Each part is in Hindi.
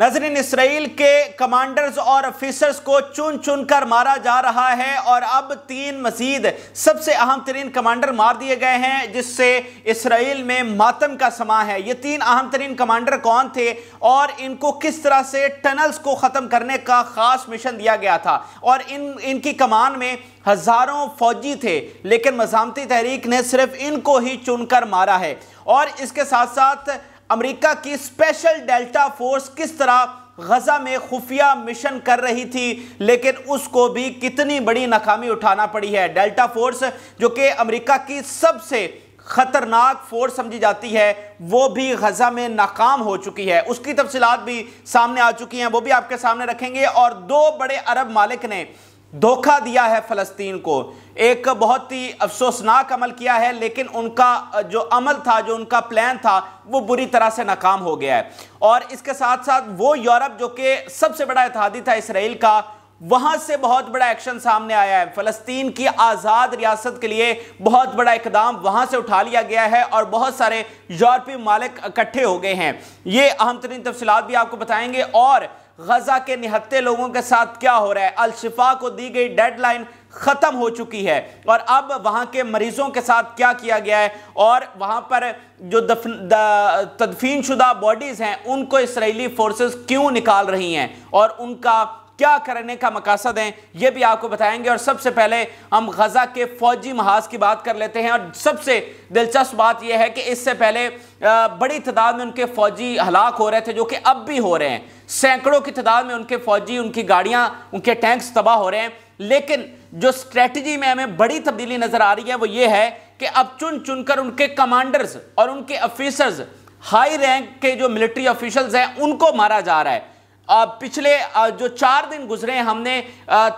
नजरिन इसराइल के कमांडर्स और ऑफिसर्स को चुन चुन कर मारा जा रहा है और अब तीन मजीद सबसे अहम तरीन कमांडर मार दिए गए हैं जिससे इसराइल में मातम का समा है ये तीन अहम तरीन कमांडर कौन थे और इनको किस तरह से टनल्स को ख़त्म करने का ख़ास मिशन दिया गया था और इन इनकी कमान में हज़ारों फौजी थे लेकिन मजामती तहरीक ने सिर्फ इनको ही चुनकर मारा है और इसके साथ साथ अमेरिका की स्पेशल डेल्टा फोर्स किस तरह गजा में खुफिया मिशन कर रही थी लेकिन उसको भी कितनी बड़ी नाकामी उठाना पड़ी है डेल्टा फोर्स जो कि अमेरिका की सबसे खतरनाक फोर्स समझी जाती है वो भी गजा में नाकाम हो चुकी है उसकी तफसीत भी सामने आ चुकी हैं वो भी आपके सामने रखेंगे और दो बड़े अरब मालिक ने धोखा दिया है फ़लस्तीन को एक बहुत ही अफसोसनाक अमल किया है लेकिन उनका जो अमल था जो उनका प्लान था वो बुरी तरह से नाकाम हो गया है और इसके साथ साथ वो यूरोप जो कि सबसे बड़ा इतिहादी था इसराइल का वहाँ से बहुत बड़ा एक्शन सामने आया है फ़लस्तीन की आज़ाद रियासत के लिए बहुत बड़ा इकदाम वहाँ से उठा लिया गया है और बहुत सारे यूरोपीय मालिक इकट्ठे हो गए हैं ये अहम तरीन तफसलत भी आपको बताएंगे और गजा के निहत्ते लोगों के साथ क्या हो रहा है अलशिफा को दी गई डेडलाइन ख़त्म हो चुकी है और अब वहाँ के मरीज़ों के साथ क्या किया गया है और वहाँ पर जो दफन तदफीन शुदा बॉडीज़ हैं उनको इसराइली फोर्सेस क्यों निकाल रही हैं और उनका क्या करने का मकासद है ये भी आपको बताएंगे और सबसे पहले हम गज़ा के फौजी महाज की बात कर लेते हैं और सबसे दिलचस्प बात यह है कि इससे पहले बड़ी तादाद में उनके फौजी हलाक हो रहे थे जो कि अब भी हो रहे हैं सैकड़ों की तादाद में उनके फौजी उनकी गाड़ियां उनके टैंक्स तबाह हो रहे हैं लेकिन जो स्ट्रेटजी में हमें बड़ी तब्दीली नजर आ रही है वो ये है कि अब चुन चुनकर उनके कमांडर्स और उनके ऑफिसर्स हाई रैंक के जो मिलिट्री ऑफिशल्स हैं उनको मारा जा रहा है पिछले जो चार दिन गुजरे हमने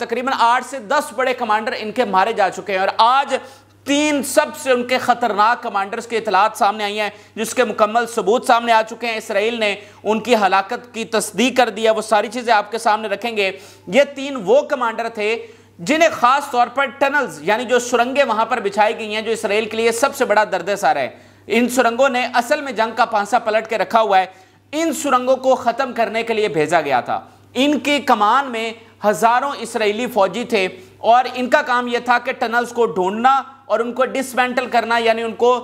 तकरीबन आठ से दस बड़े कमांडर इनके मारे जा चुके हैं और आज तीन सबसे उनके ख़तरनाक कमांडर्स के इतलात सामने आई हैं जिसके मुकम्मल सबूत सामने आ चुके हैं इसराइल ने उनकी हलाकत की तस्दीक कर दिया वो सारी चीज़ें आपके सामने रखेंगे ये तीन वो कमांडर थे जिन्हें खास तौर पर टनल्स यानी जो सुरंगें वहां पर बिछाई गई हैं जो इसराइल के लिए सबसे बड़ा दर्द सारा है इन सुरंगों ने असल में जंग का पांसा पलट के रखा हुआ है इन सुरंगों को ख़त्म करने के लिए भेजा गया था इनकी कमान में हज़ारों इसराइली फौजी थे और इनका काम यह था कि टनल्स को ढूंढना और उनको डिसमेंटल करना यानी उनको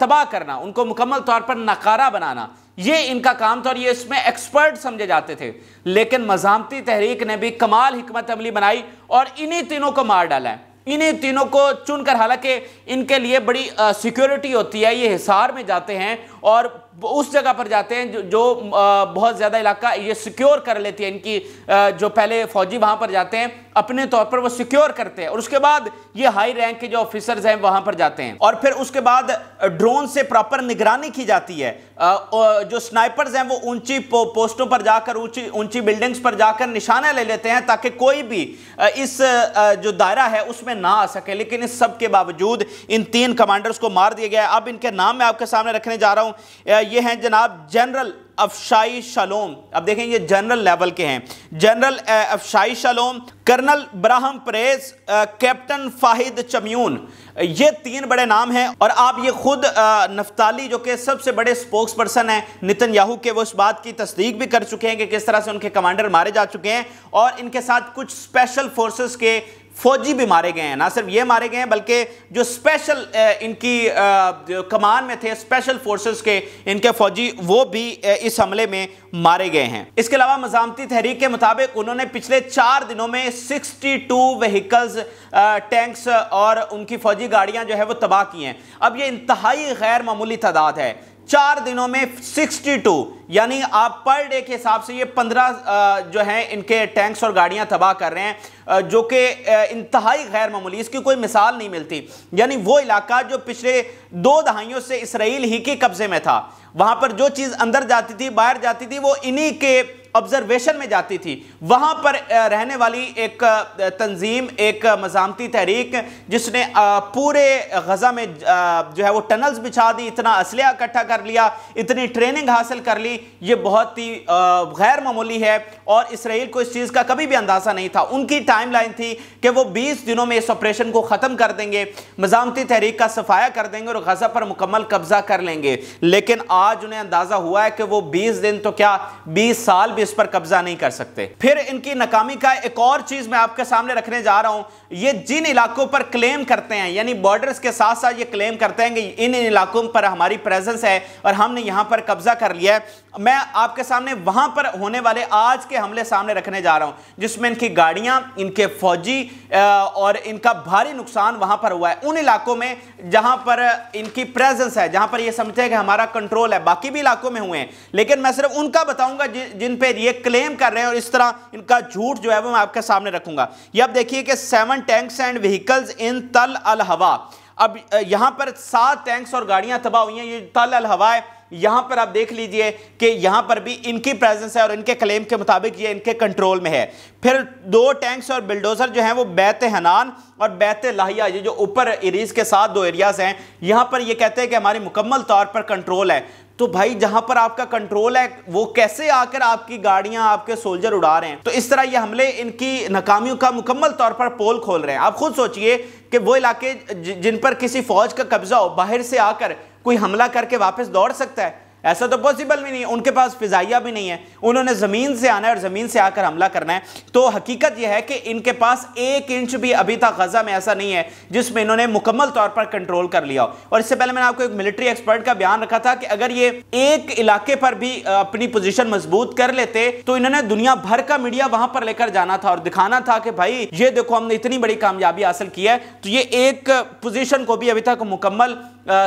तबाह करना उनको मुकम्मल तौर पर नकारा बनाना ये इनका काम था और ये इसमें एक्सपर्ट समझे जाते थे लेकिन मजामती तहरीक ने भी कमाल हमत अमली बनाई और इन्हीं तीनों को मार डाला है इन्हीं तीनों को चुनकर हालांकि इनके लिए बड़ी सिक्योरिटी होती है ये हिसार में जाते हैं और उस जगह पर जाते हैं जो, जो बहुत ज़्यादा इलाका ये सिक्योर कर लेती है इनकी जो पहले फौजी वहाँ पर जाते हैं अपने तौर पर वो सिक्योर करते हैं और उसके बाद ये हाई रैंक के जो ऑफिसर्स हैं वहाँ पर जाते हैं और फिर उसके बाद ड्रोन से प्रॉपर निगरानी की जाती है जो स्नाइपर्स हैं वो ऊंची पो, पोस्टों पर जाकर ऊंची ऊंची बिल्डिंग्स पर जाकर निशाना ले लेते हैं ताकि कोई भी इस जो दायरा है उसमें ना आ सके लेकिन इस सब के बावजूद इन तीन कमांडर्स को मार दिया गया अब इनके नाम मैं आपके सामने रखने जा रहा हूँ ये हैं जनाब जनरल अफशाई शलोम अब देखें ये जनरल लेवल के हैं general Afshai Shalom colonel Braham Perez captain Fahid चम्यून ये तीन बड़े नाम हैं और आप ये खुद नफ्ताली जो कि सबसे बड़े स्पोक्स पर्सन हैं नितिन याहू के वो इस बात की तस्दीक भी कर चुके हैं कि किस तरह से उनके कमांडर मारे जा चुके हैं और इनके साथ कुछ स्पेशल फोर्सेस के फौजी भी मारे गए हैं ना सिर्फ ये मारे गए हैं बल्कि जो स्पेशल इनकी कमान में थे स्पेशल फोर्सेस के इनके फौजी वो भी इस हमले में मारे गए हैं इसके अलावा मजामती तहरीक के मुताबिक उन्होंने पिछले चार दिनों में 62 व्हीकल्स टैंक्स और उनकी फौजी गाड़ियां जो है वो तबाह की हैं अब ये इंतहाई गैर मामूली तादाद है चार दिनों में 62 यानी आप पर डे के हिसाब से ये 15 जो हैं इनके टैंक्स और गाड़ियां तबाह कर रहे हैं जो कि इंतहाई गैर मामूली इसकी कोई मिसाल नहीं मिलती यानी वो इलाका जो पिछले दो दहाइयों से इसराइल ही के कब्जे में था वहां पर जो चीज़ अंदर जाती थी बाहर जाती थी वो इन्हीं के ऑब्जर्वेशन में जाती थी वहां पर रहने वाली एक तंजीम एक मजामती तहरीक जिसने पूरे गजा में जो है वो टनल्स बिछा दी इतना असलिया इकट्ठा कर लिया इतनी ट्रेनिंग हासिल कर ली ये बहुत ही गैर मामूली है और इसराइल को इस चीज़ का कभी भी अंदाज़ा नहीं था उनकी टाइम लाइन थी कि वो बीस दिनों में इस ऑपरेशन को ख़त्म कर देंगे मजामती तहरीक का सफाया कर देंगे और गजा पर मुकम्मल कब्जा कर लेंगे लेकिन आज उन्हें अंदाज़ा हुआ है कि वो बीस दिन तो क्या बीस साल भी इस पर कब्जा नहीं कर सकते फिर इनकी नाकामी का एक और चीज मैं आपके सामने रखने जा रहा हूं ये जिन इलाकों पर क्लेम करते हैं यानी बॉर्डर्स के साथ साथ ये क्लेम करते हैं कि इन इन इलाकों पर हमारी प्रेजेंस है और हमने यहां पर कब्जा कर लिया है मैं आपके सामने वहां पर होने वाले आज के हमले सामने रखने जा रहा हूं जिसमें इनकी गाड़ियां इनके फौजी और इनका भारी नुकसान वहां पर हुआ है उन इलाकों में जहां पर इनकी प्रेजेंस है जहां पर यह समझते हैं कि हमारा कंट्रोल है बाकी भी इलाकों में हुए हैं लेकिन मैं सिर्फ उनका बताऊंगा जिन पे पे ये क्लेम कर रहे हैं और इस तरह इनका झूठ जो है वो मैं आपके सामने रखूंगा ये अब देखिए कि seven tanks and vehicles in Tal al हवा अब यहां पर सात टैंक्स और गाड़ियां तबाह हुई हैं ये तल अल हवा है यहां पर आप देख लीजिए कि यहां पर भी इनकी प्रेजेंस है और इनके क्लेम के मुताबिक ये इनके कंट्रोल में है फिर दो टैंक्स और बिल्डोजर जो हैं वो बैत हनान e और बैत लाहिया e ये जो ऊपर इरीज के साथ दो एरियाज हैं यहां पर ये कहते हैं कि हमारी मुकम्मल तौर पर कंट्रोल है तो भाई जहां पर आपका कंट्रोल है वो कैसे आकर आपकी गाड़ियां आपके सोल्जर उड़ा रहे हैं तो इस तरह ये हमले इनकी नाकामियों का मुकम्मल तौर पर पोल खोल रहे हैं आप खुद सोचिए कि वो इलाके जिन पर किसी फौज का कब्जा हो बाहर से आकर कोई हमला करके वापस दौड़ सकता है ऐसा तो पॉसिबल भी नहीं है उनके पास फिजाइया भी नहीं है उन्होंने ज़मीन से आना है और ज़मीन से आकर हमला करना है तो हकीकत यह है कि इनके पास एक इंच भी अभी तक गज़ा में ऐसा नहीं है जिसमें इन्होंने मुकम्मल तौर पर कंट्रोल कर लिया हो और इससे पहले मैंने आपको एक मिलिट्री एक्सपर्ट का बयान रखा था कि अगर ये एक इलाके पर भी अपनी पोजिशन मजबूत कर लेते तो इन्होंने दुनिया भर का मीडिया वहां पर लेकर जाना था और दिखाना था कि भाई ये देखो हमने इतनी बड़ी कामयाबी हासिल की है तो ये एक पोजिशन को भी अभी तक मुकम्मल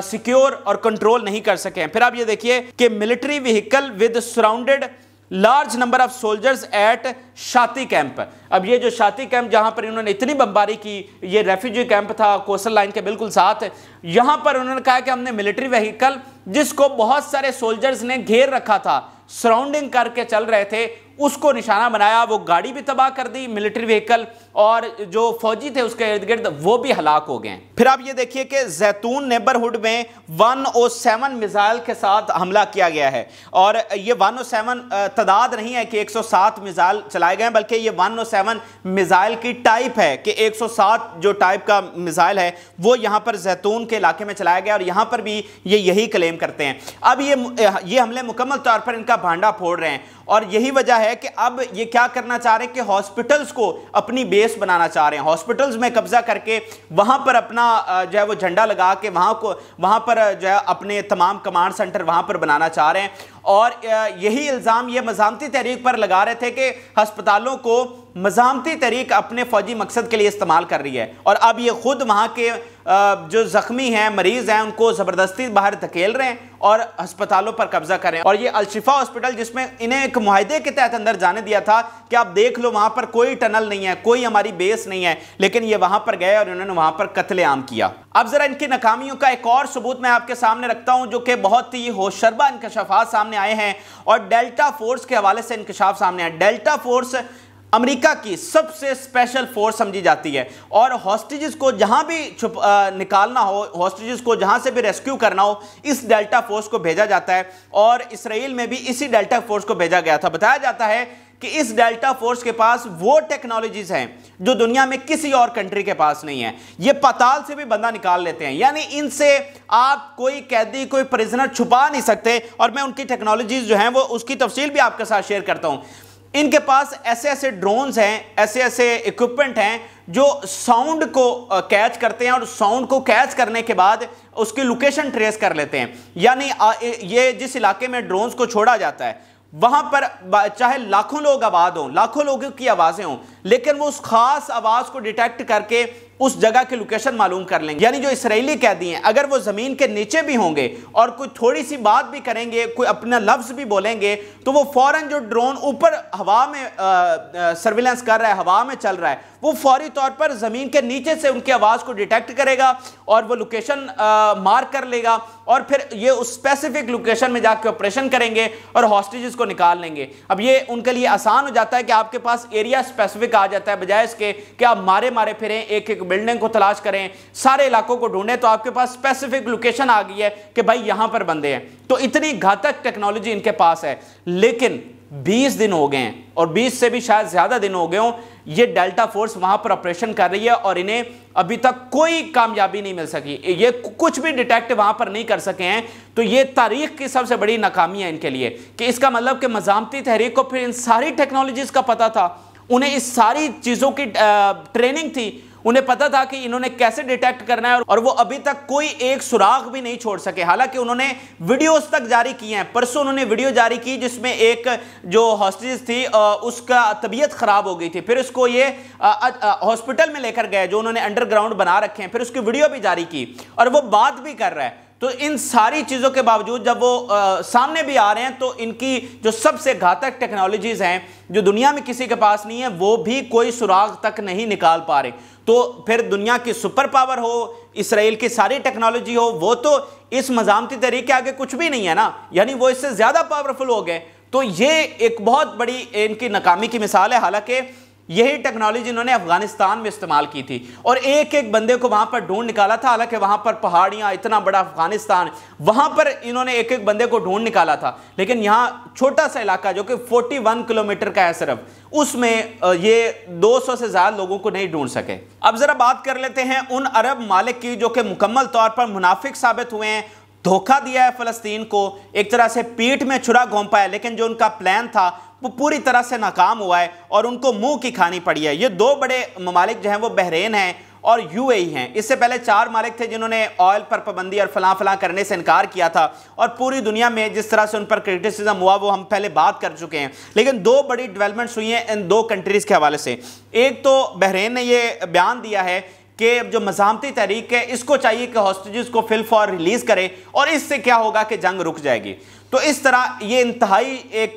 सिक्योर और कंट्रोल नहीं कर सके फिर आप ये देखिए कि military vehicle with surrounded large number of soldiers at Shati camp अब ये जो शाती कैंप जहां पर इन्होंने इतनी बमबारी की ये रेफ्यूजी कैंप था कोसल लाइन के बिल्कुल साथ यहां पर उन्होंने कहा कि हमने मिलिट्री व्हीकल जिसको बहुत सारे सोल्जर्स ने घेर रखा था सराउंडिंग करके चल रहे थे उसको निशाना बनाया वो गाड़ी भी तबाह कर दी मिलिट्री व्हीकल और जो फौजी थे उसके इर्द गिर्द वो भी हलाक हो गए फिर आप ये देखिए कि जैतून नेबरहुड में वन ओ सेवन मिजाइल के साथ हमला किया गया है और ये वन ओ सेवन तादाद नहीं है कि एक सौ सात मिजाइल चलाए गए बल्कि ये वन ओ सेवन मिजाइल की टाइप है कि एक सौ सात जो टाइप का मिजाइल है वो यहाँ पर जैतून के इलाके में चलाया गया और यहाँ पर भी ये यही क्लेम करते हैं अब ये ये हमले मुकम्मल तौर पर इनका भांडा फोड़ रहे हैं और यही वजह है कि अब ये क्या करना चाह रहे हैं कि हॉस्पिटल्स को अपनी बे बेस बनाना चाह रहे हैं हॉस्पिटल्स में कब्जा करके वहाँ पर अपना जो है वो झंडा लगा के वहाँ को वहाँ पर जो है अपने तमाम कमांड सेंटर वहाँ पर बनाना चाह रहे हैं और यही इल्ज़ाम ये मजामती तहरीक पर लगा रहे थे कि हस्पतालों को मजामती तरीक अपने फौजी मकसद के लिए इस्तेमाल कर रही है और अब ये ख़ुद वहाँ के जो ज़ख्मी हैं मरीज़ हैं उनको ज़बरदस्ती बाहर धकेल रहे हैं और अस्पतालों पर कब्ज़ा कर रहे हैं और ये अलशिफा हॉस्पिटल जिसमें इन्हें एक माहदे के तहत अंदर जाने दिया था कि आप देख लो वहाँ पर कोई टनल नहीं है कोई हमारी बेस नहीं है लेकिन ये वहाँ पर गए और इन्होंने वहाँ पर कत्लेआम किया अब ज़रा इनकी नाकामियों का एक और सबूत मैं आपके सामने रखता हूँ जो कि बहुत ही होशरबा इंकशाफ सामने आए हैं और डेल्टा फोर्स के हवाले से इनकशाफ सामने आए डेल्टा फोर्स अमेरिका की सबसे स्पेशल फोर्स समझी जाती है और हॉस्टेजेस को जहां भी छुप आ, निकालना हो हॉस्टेजेस को जहां से भी रेस्क्यू करना हो इस डेल्टा फोर्स को भेजा जाता है और इसराइल में भी इसी डेल्टा फोर्स को भेजा गया था बताया जाता है कि इस डेल्टा फोर्स के पास वो टेक्नोलॉजीज हैं जो दुनिया में किसी और कंट्री के पास नहीं है ये पताल से भी बंदा निकाल लेते हैं यानी इनसे आप कोई कैदी कोई प्रिजनर छुपा नहीं सकते और मैं उनकी टेक्नोलॉजीज जो हैं वो उसकी तफसील भी आपके साथ शेयर करता हूं इनके पास ऐसे ऐसे ड्रोन्स हैं ऐसे ऐसे इक्विपमेंट हैं जो साउंड को कैच करते हैं और साउंड को कैच करने के बाद उसकी लोकेशन ट्रेस कर लेते हैं यानी ये जिस इलाके में ड्रोन्स को छोड़ा जाता है वहां पर चाहे लाखों लोग आबाद हों लाखों लोगों की आवाज़ें हों लेकिन वो उस खास आवाज को डिटेक्ट करके उस जगह की लोकेशन मालूम कर लेंगे यानी जो इसराइली कैदी हैं अगर वो ज़मीन के नीचे भी होंगे और कोई थोड़ी सी बात भी करेंगे कोई अपना लफ्ज़ भी बोलेंगे तो वो फ़ौरन जो ड्रोन ऊपर हवा में सर्विलेंस कर रहा है हवा में चल रहा है वो फौरी तौर पर ज़मीन के नीचे से उनकी आवाज़ को डिटेक्ट करेगा और वो लोकेशन मार्क कर लेगा और फिर ये उस स्पेसिफिक लोकेशन में जाकर ऑपरेशन करेंगे और हॉस्टेज को निकाल लेंगे अब ये उनके लिए आसान हो जाता है कि आपके पास एरिया स्पेसिफिक कहा जाता है बजाय इसके कि आप मारे मारे फिरें एक एक बिल्डिंग को तलाश करें सारे इलाकों को ढूंढें तो आपके पास स्पेसिफिक लोकेशन आ गई है कि भाई यहां पर बंदे हैं तो इतनी घातक टेक्नोलॉजी इनके पास है लेकिन 20 दिन हो गए हैं और 20 से भी शायद ज़्यादा दिन हो गए हों ये डेल्टा फोर्स वहां पर ऑपरेशन कर रही है और इन्हें अभी तक कोई कामयाबी नहीं मिल सकी ये कुछ भी डिटेक्ट वहां पर नहीं कर सके हैं तो ये तारीख की सबसे बड़ी नाकामी है इनके लिए कि इसका मतलब कि मजामती तहरीक को फिर इन सारी टेक्नोलॉजीज़ का पता था उन्हें इस सारी चीज़ों की ट्रेनिंग थी उन्हें पता था कि इन्होंने कैसे डिटेक्ट करना है और वो अभी तक कोई एक सुराग भी नहीं छोड़ सके हालांकि उन्होंने वीडियोस तक जारी किए हैं परसों उन्होंने वीडियो जारी की जिसमें एक जो हॉस्टेज थी उसका तबीयत खराब हो गई थी फिर उसको ये हॉस्पिटल में लेकर गए जो उन्होंने अंडरग्राउंड बना रखे हैं फिर उसकी वीडियो भी जारी की और वो बात भी कर रहा है तो इन सारी चीज़ों के बावजूद जब वो आ, सामने भी आ रहे हैं तो इनकी जो सबसे घातक टेक्नोलॉजीज़ हैं जो दुनिया में किसी के पास नहीं है वो भी कोई सुराग तक नहीं निकाल पा रहे तो फिर दुनिया की सुपर पावर हो इसराइल की सारी टेक्नोलॉजी हो वो तो इस मजामती तरीके आगे कुछ भी नहीं है ना यानी वो इससे ज़्यादा पावरफुल हो गए तो ये एक बहुत बड़ी इनकी नाकामी की मिसाल है हालांकि यही टेक्नोलॉजी इन्होंने अफगानिस्तान में इस्तेमाल की थी और एक एक बंदे को वहां पर ढूंढ निकाला था हालांकि वहां पर पहाड़ियां इतना बड़ा अफगानिस्तान वहां पर इन्होंने एक एक बंदे को ढूंढ निकाला था लेकिन यहां छोटा सा इलाका जो कि 41 किलोमीटर का है सिर्फ उसमें ये 200 से ज़्यादा लोगों को नहीं ढूंढ सके अब ज़रा बात कर लेते हैं उन अरब मालिक की जो कि मुकम्मल तौर पर मुनाफिक साबित हुए हैं धोखा दिया है फलस्तीन को एक तरह से पीठ में छुरा घोम पाया लेकिन जो उनका प्लान था वो पूरी तरह से नाकाम हुआ है और उनको मुंह की खानी पड़ी है ये दो बड़े ममालिक जो हैं वो बहरेन हैं और यूएई हैं इससे पहले चार मालिक थे जिन्होंने ऑयल पर पाबंदी और फलां फलां करने से इनकार किया था और पूरी दुनिया में जिस तरह से उन पर क्रिटिसिज्म हुआ वो हम पहले बात कर चुके हैं लेकिन दो बड़ी डेवलपमेंट्स हुई हैं इन दो कंट्रीज़ के हवाले से एक तो बहरेन ने ये बयान दिया है कि जो मजामती तहरीक है इसको चाहिए कि हॉस्टेज को फिल फॉर रिलीज करे और इससे क्या होगा कि जंग रुक जाएगी तो इस तरह ये इंतहाई एक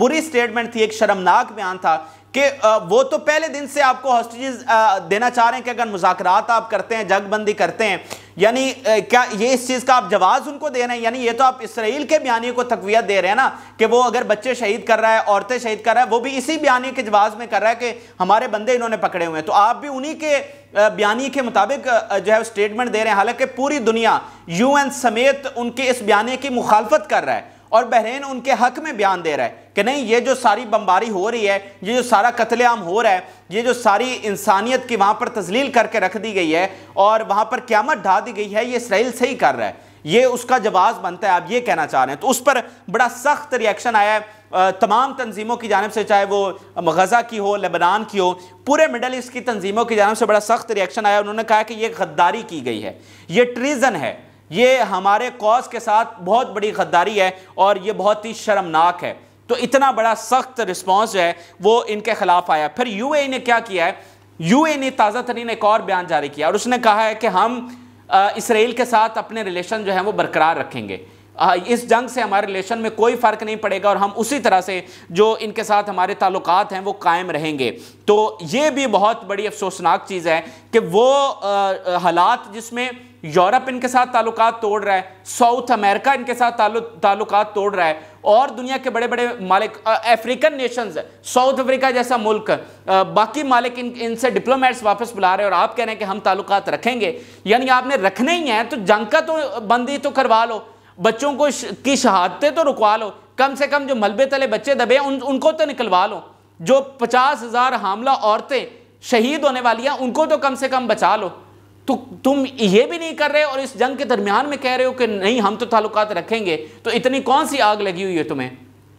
बुरी स्टेटमेंट थी एक शर्मनाक बयान था कि वो तो पहले दिन से आपको हॉस्टेजेस देना चाह रहे हैं कि अगर मुजाकर आप करते हैं जगबंदी करते हैं यानी क्या ये इस चीज़ का आप जवाब उनको दे रहे हैं यानी ये तो आप इसराइल के बयानी को तकवीत दे रहे हैं ना कि वो अगर बच्चे शहीद कर रहा है औरतें शहीद कर रहा है वो भी इसी बयानी के जवाब में कर रहा है कि हमारे बंदे इन्होंने पकड़े हुए हैं तो आप भी उन्हीं के बयानी के मुताबिक जो है स्टेटमेंट दे रहे हैं हालांकि पूरी दुनिया यू समेत उनके इस बयानी की मुखालफत कर रहा है और बहरेन उनके हक में बयान दे रहा है कि नहीं ये जो सारी बमबारी हो रही है ये जो सारा कत्लेआम हो रहा है ये जो सारी इंसानियत की वहाँ पर तजलील करके रख दी गई है और वहाँ पर क्यामत ढा दी गई है ये इसराइल से ही कर रहा है ये उसका जवाब बनता है आप ये कहना चाह रहे हैं तो उस पर बड़ा सख्त रिएक्शन आया है तमाम तंजीमों की जानब से चाहे वो गज़ा की हो लेबनान की हो पूरे मिडल ईस्ट की तंजीमों की जानब से बड़ा सख्त रिएक्शन आया उन्होंने कहा कि ये गद्दारी की गई है ये ट्रीज़न है ये हमारे कॉज के साथ बहुत बड़ी गद्दारी है और ये बहुत ही शर्मनाक है तो इतना बड़ा सख्त रिस्पॉन्स जो है वो इनके खिलाफ आया फिर यू ने क्या किया है यू ने ताज़ा तरीन एक और बयान जारी किया और उसने कहा है कि हम इसराइल के साथ अपने रिलेशन जो है वो बरकरार रखेंगे इस जंग से हमारे रिलेशन में कोई फ़र्क नहीं पड़ेगा और हम उसी तरह से जो इनके साथ हमारे ताल्लुक हैं वो कायम रहेंगे तो ये भी बहुत बड़ी अफसोसनाक चीज़ है कि वो हालात जिसमें यूरोप इनके साथ ताल्लुक तोड़ रहा है साउथ अमेरिका इनके साथ ताल्लुक तोड़ रहा है और दुनिया के बड़े बड़े मालिक अफ्रीकन नेशंस साउथ अफ्रीका जैसा मुल्क बाकी मालिक इन इनसे डिप्लोमेट्स वापस बुला रहे हैं और आप कह रहे हैं कि हम ताल्लुक रखेंगे यानी आपने रखने ही हैं तो जंग का तो बंदी तो करवा लो बच्चों को की शहादतें तो रुकवा लो कम से कम जो मलबे तले बच्चे दबे उन उनको तो निकलवा लो जो पचास हज़ार हामला औरतें शहीद होने वाली हैं उनको तो कम से कम बचा लो तो तुम ये भी नहीं कर रहे और इस जंग के दरमियान में कह रहे हो कि नहीं हम तो ताल्लुकात रखेंगे तो इतनी कौन सी आग लगी हुई है तुम्हें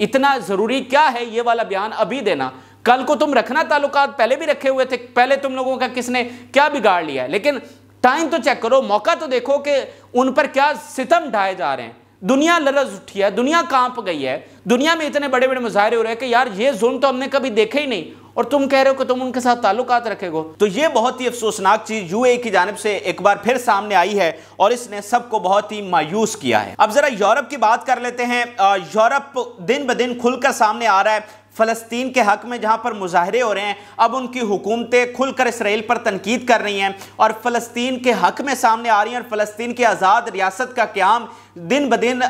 इतना ज़रूरी क्या है ये वाला बयान अभी देना कल को तुम रखना ताल्लुकात पहले भी रखे हुए थे पहले तुम लोगों का किसने क्या बिगाड़ लिया है लेकिन टाइम तो चेक करो मौका तो देखो कि उन पर क्या सितम ढाए जा रहे हैं दुनिया लरज उठी है दुनिया कांप गई है दुनिया में इतने बड़े बड़े मुजाहरे हो रहे हैं कि यार ये जुल्म तो हमने कभी देखे ही नहीं और तुम कह रहे हो कि तुम उनके साथ ताल्लुकात रखेगो तो ये बहुत ही अफसोसनाक चीज यूए की जानब से एक बार फिर सामने आई है और इसने सबको बहुत ही मायूस किया है अब जरा यूरोप की बात कर लेते हैं यूरोप दिन ब दिन खुलकर सामने आ रहा है फ़लस्तीन के हक़ में जहाँ पर मुजाहरे हो रहे हैं अब उनकी हुकूमतें खुलकर इसराइल पर तनकीद कर रही हैं और फ़लस्तीन के हक़ में सामने आ रही हैं और फ़लस्तीन की आज़ाद रियासत का क्याम दिन ब दिन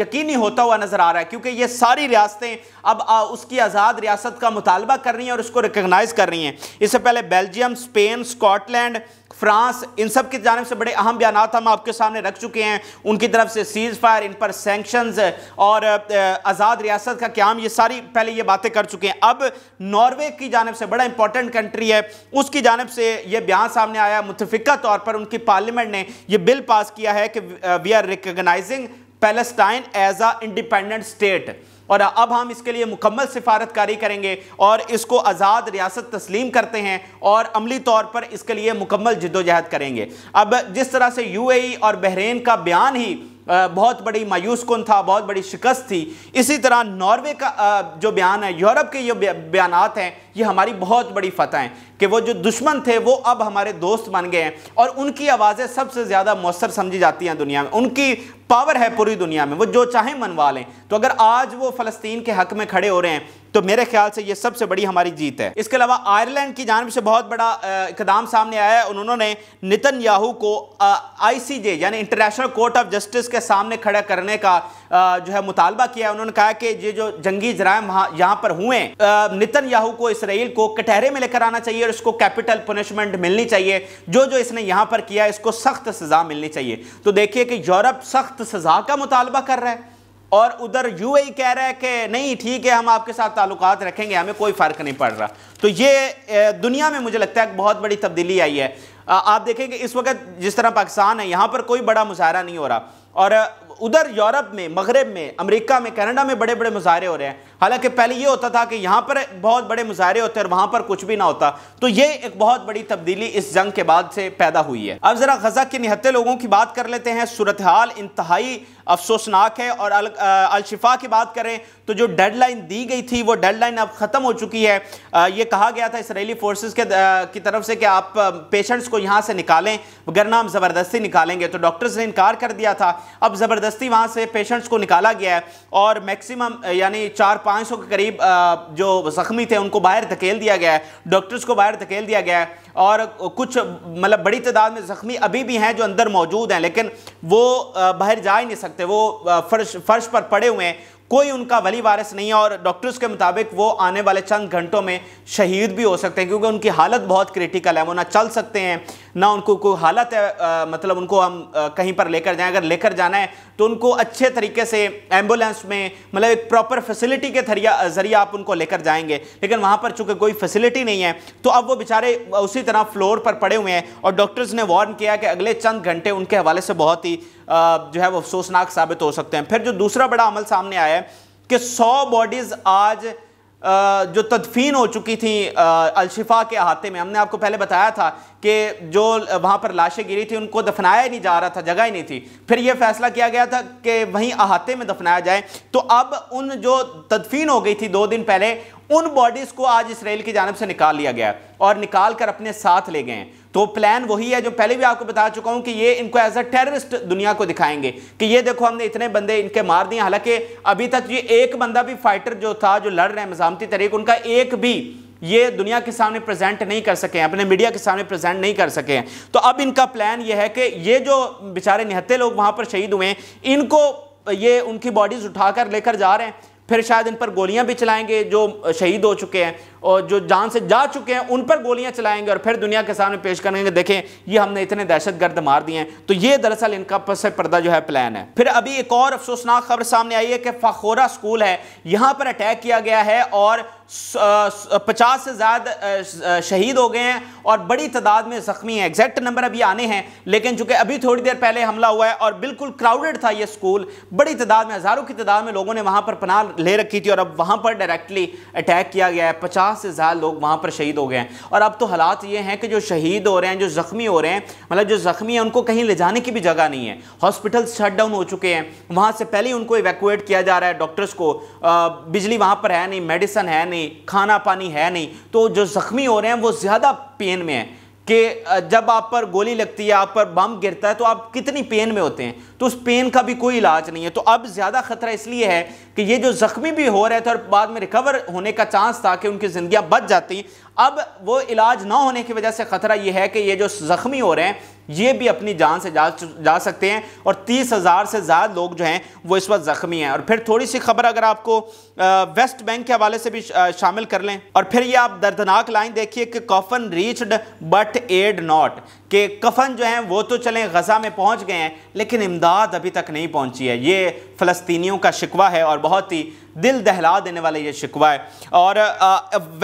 यकीनी होता हुआ नज़र आ रहा है क्योंकि ये सारी रियासतें अब आ, उसकी आज़ाद रियासत का मुतालबा कर रही हैं और उसको रिकगनाइज़ कर रही हैं इससे पहले बेल्जियम स्पेन स्कॉटलैंड फ्रांस इन सब की जानब से बड़े अहम बयान हम आपके सामने रख चुके हैं उनकी तरफ से सीज फायर इन पर सेंक्शन और आज़ाद रियासत का क्याम ये सारी पहले ये बातें कर चुके हैं अब नॉर्वे की जानब से बड़ा इंपॉर्टेंट कंट्री है उसकी जानब से ये बयान सामने आया मुतफिका तौर पर उनकी पार्लियामेंट ने यह बिल पास किया है कि we are recognising Palestine as a independent state और अब हम इसके लिए मुकम्मल सिफारतकारी करेंगे और इसको आज़ाद रियासत तस्लीम करते हैं और अमली तौर पर इसके लिए मुकम्मल जदोजहद करेंगे अब जिस तरह से ए और बहरीन का बयान ही बहुत बड़ी मायूस कन था बहुत बड़ी शिकस्त थी इसी तरह नॉर्वे का जो बयान है यूरोप के ये बयान हैं ये हमारी बहुत बड़ी फतह हैं कि वो जो दुश्मन थे वो अब हमारे दोस्त बन गए हैं और उनकी आवाज़ें सबसे ज़्यादा मौसर समझी जाती हैं दुनिया में उनकी पावर है पूरी दुनिया में वो जो चाहें मनवा लें तो अगर आज वो फ़लस्तीन के हक में खड़े हो रहे हैं तो मेरे ख्याल से ये सबसे बड़ी हमारी जीत है इसके अलावा आयरलैंड की जानब से बहुत बड़ा इकदाम सामने आया है उन्होंने नितिन याहू को आईसीजे यानी इंटरनेशनल कोर्ट ऑफ जस्टिस के सामने खड़ा करने का जो है मुतालबा किया है उन्होंने कहा कि ये जो जंगी जराइम यहाँ पर हुए नितन याहू को इसराइल को कटहरे में लेकर आना चाहिए और इसको कैपिटल पनिशमेंट मिलनी चाहिए जो जो इसने यहाँ पर किया इसको सख्त सज़ा मिलनी चाहिए तो देखिए कि यूरोप सख्त सज़ा का मुतालबा कर रहा है और उधर यूएई कह रहा है कि नहीं ठीक है हम आपके साथ ताल्लुकात रखेंगे हमें कोई फ़र्क नहीं पड़ रहा तो ये दुनिया में मुझे लगता है बहुत बड़ी तब्दीली आई है आप देखें कि इस वक्त जिस तरह पाकिस्तान है यहाँ पर कोई बड़ा मुशाहरा नहीं हो रहा और उधर यूरोप में मगरब में अमेरिका में कनाडा में बड़े बड़े मुजाहरे हो रहे हैं हालांकि पहले ये होता था कि यहाँ पर बहुत बड़े मुजाहरे होते हैं और वहाँ पर कुछ भी ना होता तो ये एक बहुत बड़ी तब्दीली इस जंग के बाद से पैदा हुई है अब ज़रा गजा के निहत्ते लोगों की बात कर लेते हैं सूरत हाल इंतहाई अफसोसनाक है और अलशफा की बात करें तो जो लाइन दी गई थी वो लाइन अब ख़त्म हो चुकी है ये कहा गया था इसराइली फोर्स के की तरफ से कि आप पेशेंट्स को यहाँ से निकालें वगैरह हम ज़बरदस्ती निकालेंगे तो डॉक्टर्स ने इनकार कर दिया था अब जबरदस्त ज़बरदस्ती वहाँ से पेशेंट्स को निकाला गया है और मैक्सिमम यानी चार पाँच सौ के करीब जो ज़ख्मी थे उनको बाहर धकेल दिया गया है डॉक्टर्स को बाहर धकेल दिया गया है और कुछ मतलब बड़ी तादाद में ज़ख्मी अभी भी हैं जो अंदर मौजूद हैं लेकिन वो बाहर जा ही नहीं सकते वो फर्श फर्श पर पड़े हुए हैं कोई उनका वली वारिस नहीं है और डॉक्टर्स के मुताबिक वो आने वाले चंद घंटों में शहीद भी हो सकते हैं क्योंकि उनकी हालत बहुत क्रिटिकल है वो ना चल सकते हैं ना उनको कोई हालत है आ, मतलब उनको हम आ, कहीं पर लेकर जाएं अगर लेकर जाना है तो उनको अच्छे तरीके से एम्बुलेंस में मतलब एक प्रॉपर फैसिलिटी के जरिए आप उनको लेकर जाएंगे लेकिन वहाँ पर चूंकि कोई फैसिलिटी नहीं है तो अब वो बेचारे उसी तरह फ्लोर पर पड़े हुए हैं और डॉक्टर्स ने वार्न किया कि अगले चंद घंटे उनके हवाले से बहुत ही जो है वो अफसोसनाक साबित हो सकते हैं फिर जो दूसरा बड़ा अमल सामने आया है कि सौ बॉडीज़ आज जो तदफीन हो चुकी थी अलशिफा के अहाते में हमने आपको पहले बताया था कि जो वहाँ पर लाशें गिरी थी उनको दफनाया ही नहीं जा रहा था जगह ही नहीं थी फिर यह फैसला किया गया था कि वहीं अहाते में दफनाया जाए तो अब उन जो तदफीन हो गई थी दो दिन पहले उन बॉडीज़ को आज इसराइल की जानब से निकाल लिया गया और निकाल कर अपने साथ ले गए तो प्लान वही है जो पहले भी आपको बता चुका हूं कि ये इनको एज अ टेररिस्ट दुनिया को दिखाएंगे कि ये देखो हमने इतने बंदे इनके मार दिए हालांकि अभी तक ये एक बंदा भी फाइटर जो था जो लड़ रहे हैं मजामती तरीक उनका एक भी ये दुनिया के सामने प्रेजेंट नहीं कर सके अपने मीडिया के सामने प्रेजेंट नहीं कर सके हैं तो अब इनका प्लान ये है कि ये जो बेचारे निहत्ते लोग वहां पर शहीद हुए इनको ये उनकी बॉडीज उठाकर लेकर जा रहे हैं फिर शायद इन पर गोलियां भी चलाएंगे जो शहीद हो चुके हैं और जो जान से जा चुके हैं उन पर गोलियां चलाएंगे और फिर दुनिया के सामने पेश करेंगे देखें ये हमने इतने दहशतगर्द मार दिए हैं तो ये दरअसल इनका पस पर्दा जो है प्लान है फिर अभी एक और अफसोसनाक खबर सामने आई है कि फाखोरा स्कूल है यहाँ पर अटैक किया गया है और पचास से ज़्यादा शहीद हो गए हैं और बड़ी तादाद में ज़ख्मी हैं एग्जैक्ट नंबर अभी आने हैं लेकिन चूंकि अभी थोड़ी देर पहले हमला हुआ है और बिल्कुल क्राउडेड था ये स्कूल बड़ी तादाद में हज़ारों की तादाद में लोगों ने वहाँ पर पनाह ले रखी थी और अब वहाँ पर डायरेक्टली अटैक किया गया है पचास 50 से ज़्यादा लोग वहाँ पर शहीद हो गए हैं और अब तो हालात ये हैं कि जो शहीद हो रहे हैं जो ज़ख्मी हो रहे हैं मतलब जो ज़ख्मी हैं उनको कहीं ले जाने की भी जगह नहीं है हॉस्पिटल शट डाउन हो चुके हैं वहाँ से पहले ही उनको इवेकुएट किया जा रहा है डॉक्टर्स को बिजली वहाँ पर है नहीं मेडिसन है नहीं खाना पानी है नहीं तो जो ज़ख्मी हो रहे हैं वो ज़्यादा पेन में है कि जब आप पर गोली लगती है आप पर बम गिरता है तो आप कितनी पेन में होते हैं तो उस पेन का भी कोई इलाज नहीं है तो अब ज़्यादा खतरा इसलिए है कि ये जो ज़ख्मी भी हो रहे थे और बाद में रिकवर होने का चांस था कि उनकी ज़िंदियाँ बच जाती अब वो इलाज ना होने की वजह से ख़तरा ये है कि ये जो ज़ख्मी हो रहे हैं ये भी अपनी जान से जा जा सकते हैं और तीस हज़ार से ज़्यादा लोग जो हैं वो इस वक्त ज़ख्मी हैं और फिर थोड़ी सी खबर अगर आपको वेस्ट बैंक के हवाले से भी शामिल कर लें और फिर ये आप दर्दनाक लाइन देखिए कि coffin reached but aid not कि कफन जो हैं वो तो चलें गज़ा में पहुंच गए हैं लेकिन इमदाद अभी तक नहीं पहुंची है ये फ़लस्तीनियों का शिकवा है और बहुत ही दिल दहला देने वाला ये शिकवा है और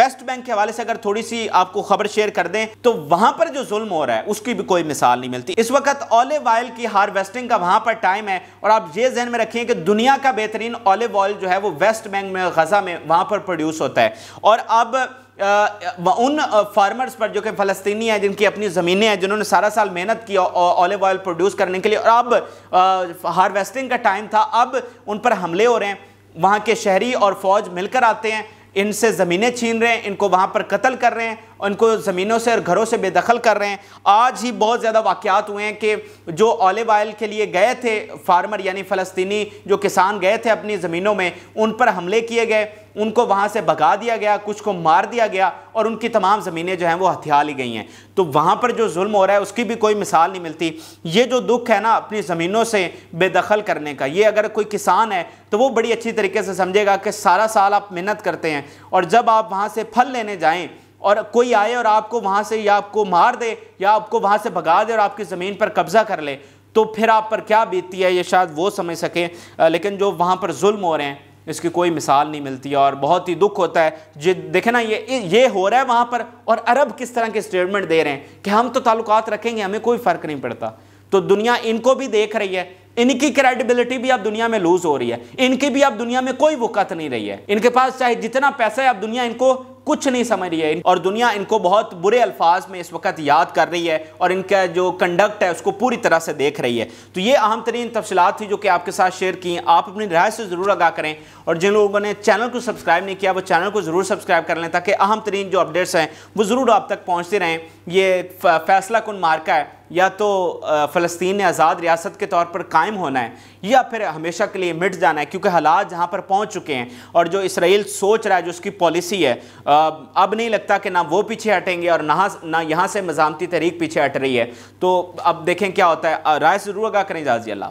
वेस्ट बैंक के हवाले से अगर थोड़ी सी आपको खबर शेयर कर दें तो वहाँ पर जो जुल्म हो रहा है उसकी भी कोई मिसाल नहीं मिलती इस वक्त ऑलिव ऑयल की हारवेस्टिंग का वहाँ पर टाइम है और आप ये जहन में रखिए कि दुनिया का बेहतरीन ऑलिव ऑयल जो है वो वेस्ट बैंक में गज़ा में वहाँ पर प्रोड्यूस होता है और अब उन फार्मर्स पर जो कि फ़लस्तनी हैं जिनकी अपनी ज़मीनें हैं जिन्होंने सारा साल मेहनत की ऑलिव ऑयल प्रोड्यूस करने के लिए और अब हारवेस्टिंग का टाइम था अब उन पर हमले हो रहे हैं वहाँ के शहरी और फ़ौज मिलकर आते हैं इनसे ज़मीनें छीन रहे हैं इनको वहाँ पर कत्ल कर रहे हैं उनको ज़मीनों से और घरों से बेदखल कर रहे हैं आज ही बहुत ज़्यादा वाक़ात हुए हैं कि जो ऑलिव ऑयल के लिए गए थे फार्मर यानी फ़लस्तनी जो किसान गए थे अपनी ज़मीनों में उन पर हमले किए गए उनको वहाँ से भगा दिया गया कुछ को मार दिया गया और उनकी तमाम ज़मीनें जो हैं वो हथियार ली गई हैं तो वहाँ पर जो जुल्म हो रहा है उसकी भी कोई मिसाल नहीं मिलती ये जो दुख है ना अपनी ज़मीनों से बेदखल करने का ये अगर कोई किसान है तो वो बड़ी अच्छी तरीके से समझेगा कि सारा साल आप मेहनत करते हैं और जब आप वहाँ से फल लेने जाएँ और कोई आए और आपको वहाँ से या आपको मार दे या आपको वहाँ से भगा दे और आपकी ज़मीन पर कब्ज़ा कर ले तो फिर आप पर क्या बीतती है ये शायद वो समझ सकें लेकिन जो वहाँ पर जुल्म हो रहे हैं इसकी कोई मिसाल नहीं मिलती और बहुत ही दुख होता है जो देखे ना ये ये हो रहा है वहाँ पर और अरब किस तरह के स्टेटमेंट दे रहे हैं कि हम तो ताल्लुकात रखेंगे हमें कोई फ़र्क नहीं पड़ता तो दुनिया इनको भी देख रही है इनकी क्रेडिबिलिटी भी अब दुनिया में लूज हो रही है इनकी भी अब दुनिया में कोई वक्त नहीं रही है इनके पास चाहे जितना पैसा है अब दुनिया इनको कुछ नहीं समझ रही है और दुनिया इनको बहुत बुरे अल्फाज में इस वक्त याद कर रही है और इनका जो कंडक्ट है उसको पूरी तरह से देख रही है तो ये अहम तरीन तफसलत थी जो कि आपके साथ शेयर की आप अपनी राय से ज़रूर आगा करें और जिन लोगों ने चैनल को सब्सक्राइब नहीं किया वो चैनल को ज़रूर सब्सक्राइब कर लें ताकि अहम तरीन जो अपडेट्स हैं वो ज़रूर आप तक पहुँचते रहें ये फैसला कन मार्का है या तो फ़लस्तीन ने आज़ाद रियासत के तौर पर कायम होना है या फिर हमेशा के लिए मिट जाना है क्योंकि हालात जहाँ पर पहुँच चुके हैं और जो इसराइल सोच रहा है जो उसकी पॉलिसी है अब नहीं लगता कि ना वो पीछे हटेंगे और ना ना यहाँ से मजामती तहरीक पीछे हट रही है तो अब देखें क्या होता है राय ज़रूर आगा करें जाजी अल्लाह